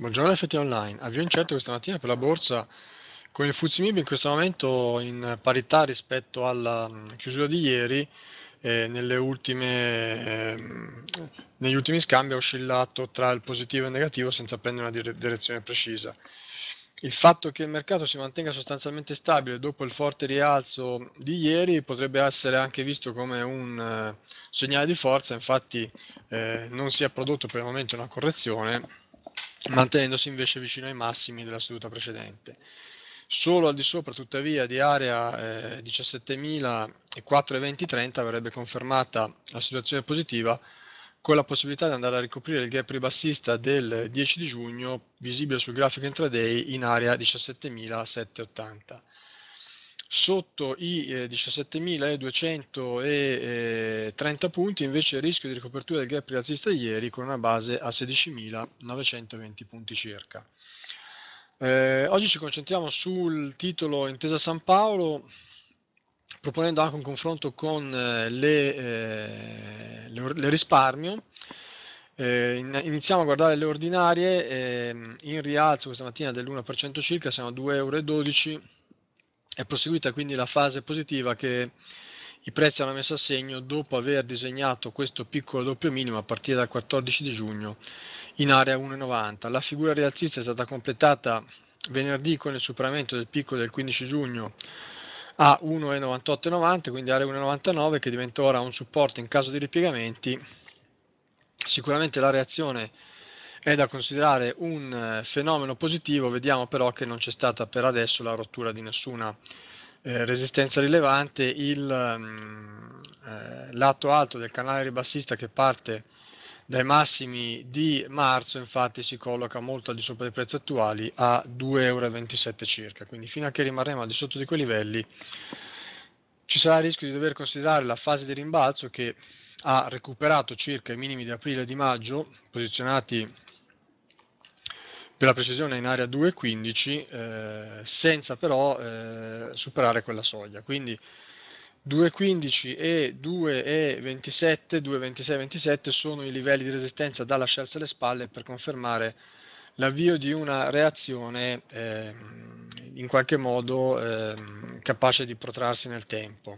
Buongiorno FT Online, avvio incerto questa mattina per la borsa con il Mib in questo momento in parità rispetto alla mm, chiusura di ieri eh, ultime, eh, negli ultimi scambi ha oscillato tra il positivo e il negativo senza prendere una dire direzione precisa. Il fatto che il mercato si mantenga sostanzialmente stabile dopo il forte rialzo di ieri potrebbe essere anche visto come un eh, segnale di forza, infatti eh, non si è prodotto per il momento una correzione mantenendosi invece vicino ai massimi della seduta precedente. Solo al di sopra, tuttavia, di area eh, 17.004 e 20.30 verrebbe confermata la situazione positiva con la possibilità di andare a ricoprire il gap ribassista del 10 di giugno visibile sul grafico intraday in area 17.780 sotto i eh, 17.230 eh, punti invece il rischio di ricopertura del gap rialzista ieri con una base a 16.920 punti circa. Eh, oggi ci concentriamo sul titolo Intesa San Paolo proponendo anche un confronto con eh, le, eh, le, le risparmio. Eh, iniziamo a guardare le ordinarie, eh, in rialzo questa mattina dell'1% circa, siamo a 2,12 euro è proseguita quindi la fase positiva che i prezzi hanno messo a segno dopo aver disegnato questo piccolo doppio minimo a partire dal 14 di giugno in area 1,90. La figura rialzista è stata completata venerdì con il superamento del picco del 15 giugno a 1,9890, quindi area 1,99 che diventa ora un supporto in caso di ripiegamenti. Sicuramente la reazione è è da considerare un eh, fenomeno positivo, vediamo però che non c'è stata per adesso la rottura di nessuna eh, resistenza rilevante, il ehm, eh, lato alto del canale ribassista che parte dai massimi di marzo infatti si colloca molto al di sopra dei prezzi attuali a 2,27 euro circa, quindi fino a che rimarremo al di sotto di quei livelli ci sarà il rischio di dover considerare la fase di rimbalzo che ha recuperato circa i minimi di aprile e di maggio posizionati per la precisione in area 2.15 eh, senza però eh, superare quella soglia. Quindi 2.15 e 2.27, 2.26, 27 sono i livelli di resistenza da lasciarsi alle spalle per confermare l'avvio di una reazione eh, in qualche modo ehm, capace di protrarsi nel tempo.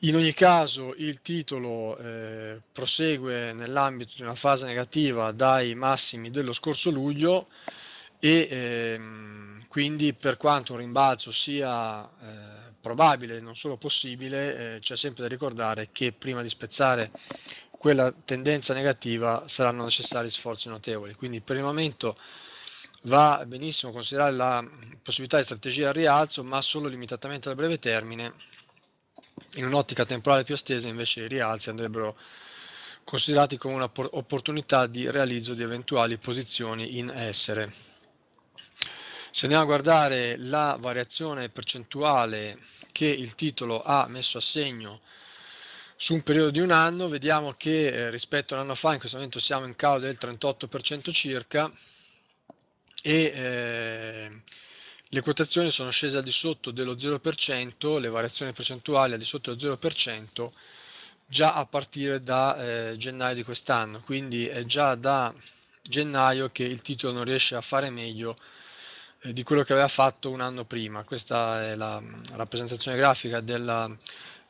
In ogni caso il titolo eh, prosegue nell'ambito di una fase negativa dai massimi dello scorso luglio e ehm, quindi per quanto un rimbalzo sia eh, probabile, non solo possibile, eh, c'è sempre da ricordare che prima di spezzare quella tendenza negativa saranno necessari sforzi notevoli. Quindi per il momento va benissimo considerare la possibilità di strategia al rialzo, ma solo limitatamente al breve termine in un'ottica temporale più estesa invece i rialzi andrebbero considerati come un'opportunità di realizzo di eventuali posizioni in essere. Se andiamo a guardare la variazione percentuale che il titolo ha messo a segno su un periodo di un anno, vediamo che eh, rispetto all'anno fa in questo momento siamo in calo del 38% circa e eh, le quotazioni sono scese al di sotto dello 0%, le variazioni percentuali al di sotto dello 0% già a partire da eh, gennaio di quest'anno, quindi è già da gennaio che il titolo non riesce a fare meglio eh, di quello che aveva fatto un anno prima. Questa è la mm, rappresentazione grafica della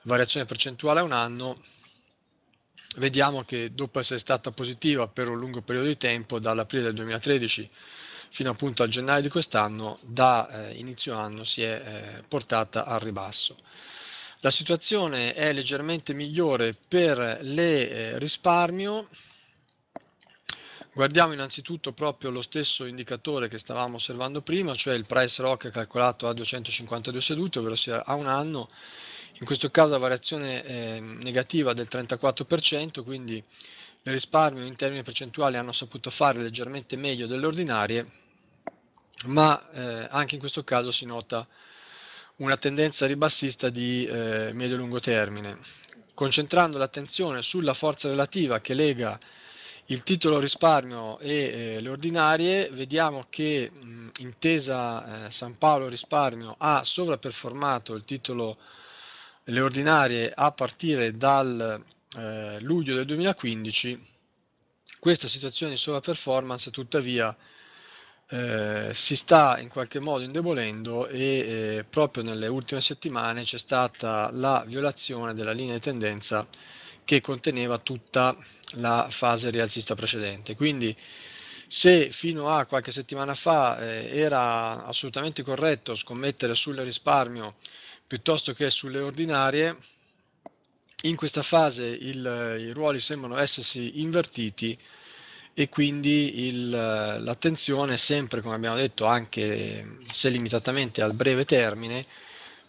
variazione percentuale a un anno. Vediamo che dopo essere stata positiva per un lungo periodo di tempo, dall'aprile del 2013 fino appunto a gennaio di quest'anno, da eh, inizio anno si è eh, portata al ribasso. La situazione è leggermente migliore per le eh, risparmio. Guardiamo innanzitutto proprio lo stesso indicatore che stavamo osservando prima, cioè il price rock calcolato a 252 sedute, ovvero sia a un anno. In questo caso la variazione è eh, negativa del 34%, quindi le risparmio in termini percentuali hanno saputo fare leggermente meglio delle ordinarie ma eh, anche in questo caso si nota una tendenza ribassista di eh, medio-lungo termine, concentrando l'attenzione sulla forza relativa che lega il titolo risparmio e eh, le ordinarie, vediamo che mh, intesa eh, San Paolo risparmio ha sovraperformato il titolo le ordinarie a partire dal eh, luglio del 2015. Questa situazione di sovraperformance tuttavia eh, si sta in qualche modo indebolendo e eh, proprio nelle ultime settimane c'è stata la violazione della linea di tendenza che conteneva tutta la fase rialzista precedente. Quindi se fino a qualche settimana fa eh, era assolutamente corretto scommettere sul risparmio piuttosto che sulle ordinarie, in questa fase il, i ruoli sembrano essersi invertiti e quindi l'attenzione sempre, come abbiamo detto, anche se limitatamente al breve termine,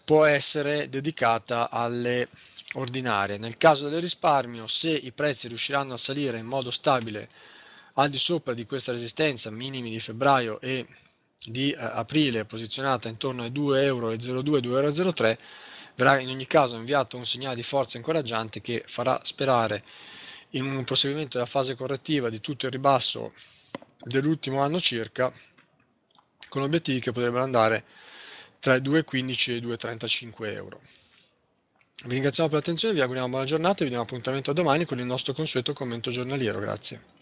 può essere dedicata alle ordinarie. Nel caso del risparmio, se i prezzi riusciranno a salire in modo stabile al di sopra di questa resistenza, minimi di febbraio e di eh, aprile, posizionata intorno ai 2,02 euro, 2,03, verrà in ogni caso inviato un segnale di forza incoraggiante che farà sperare in un proseguimento della fase correttiva di tutto il ribasso dell'ultimo anno circa, con obiettivi che potrebbero andare tra i 2,15 e i 2,35 euro. Vi ringraziamo per l'attenzione, vi auguriamo buona giornata e vi diamo appuntamento a domani con il nostro consueto commento giornaliero. Grazie.